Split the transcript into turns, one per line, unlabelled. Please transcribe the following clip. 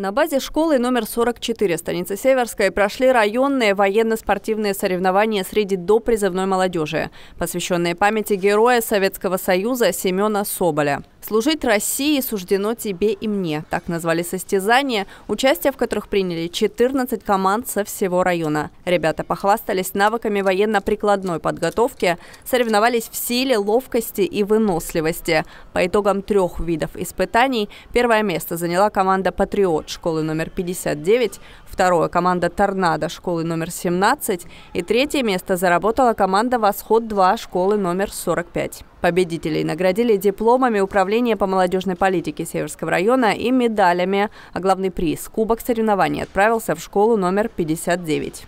На базе школы номер 44 станицы Северской прошли районные военно-спортивные соревнования среди допризывной молодежи, посвященные памяти героя Советского Союза Семена Соболя. «Служить России суждено тебе и мне», так назвали состязания, участие в которых приняли 14 команд со всего района. Ребята похвастались навыками военно-прикладной подготовки, соревновались в силе, ловкости и выносливости. По итогам трех видов испытаний первое место заняла команда «Патриот» школы номер 59, второе – команда «Торнадо» школы номер 17 и третье место заработала команда «Восход-2» школы номер 45. Победителей наградили дипломами Управления по молодежной политике Северского района и медалями, а главный приз – Кубок соревнований отправился в школу номер 59.